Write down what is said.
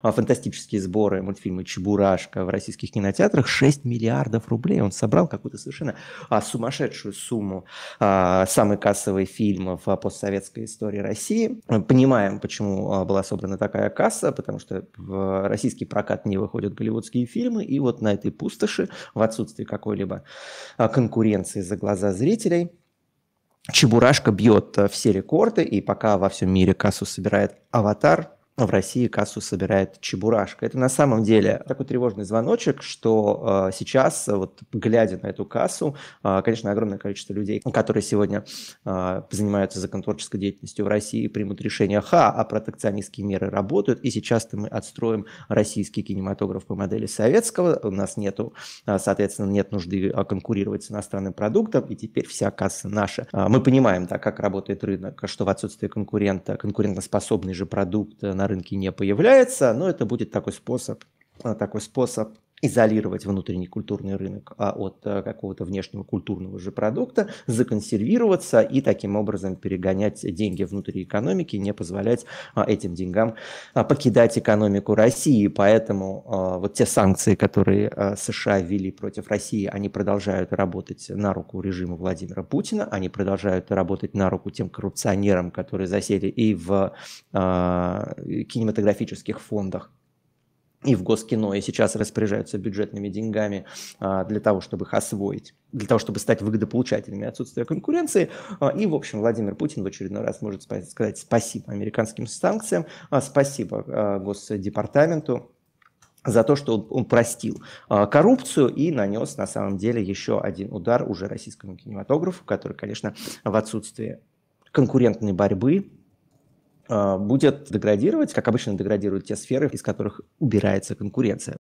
А фантастические сборы мультфильма «Чебурашка» в российских кинотеатрах 6 миллиардов рублей. Он собрал какую-то совершенно а, сумасшедшую сумму а, самый кассовый фильм в постсоветской истории России. Понимаем, почему а, была собрана такая касса, потому что в российский прокат не выходят голливудские фильмы, и вот на этой пустоши, в отсутствии какой-либо а, конкуренции за глаза зрителей, Чебурашка бьет все рекорды, и пока во всем мире кассу собирает «Аватар», в России кассу собирает Чебурашка. Это на самом деле такой тревожный звоночек, что э, сейчас, э, вот глядя на эту кассу, э, конечно, огромное количество людей, которые сегодня э, занимаются законотворческой деятельностью в России, примут решение, ха, а протекционистские меры работают, и сейчас-то мы отстроим российский кинематограф по модели советского, у нас нету, э, соответственно, нет нужды конкурировать с иностранным продуктом, и теперь вся касса наша. Э, мы понимаем, да, как работает рынок, что в отсутствии конкурента, конкурентоспособный же продукт на рынке не появляется, но это будет такой способ, а, такой способ изолировать внутренний культурный рынок а от э, какого-то внешнего культурного же продукта, законсервироваться и таким образом перегонять деньги внутри экономики, не позволять а, этим деньгам а, покидать экономику России. Поэтому вот те санкции, которые США ввели против России, они продолжают работать на руку режиму Владимира Путина, они продолжают работать на руку тем коррупционерам, которые засели и в кинематографических фондах и в Госкино, и сейчас распоряжаются бюджетными деньгами а, для того, чтобы их освоить, для того, чтобы стать выгодополучателями отсутствия конкуренции. А, и, в общем, Владимир Путин в очередной раз может сказать спасибо американским санкциям, а, спасибо Госдепартаменту за то, что он, простил коррупцию и нанес, на самом деле, еще один удар уже российскому кинематографу, который, конечно, в отсутствии конкурентной борьбы а, будет деградировать, как обычно деградируют те сферы, из которых убирается конкуренция.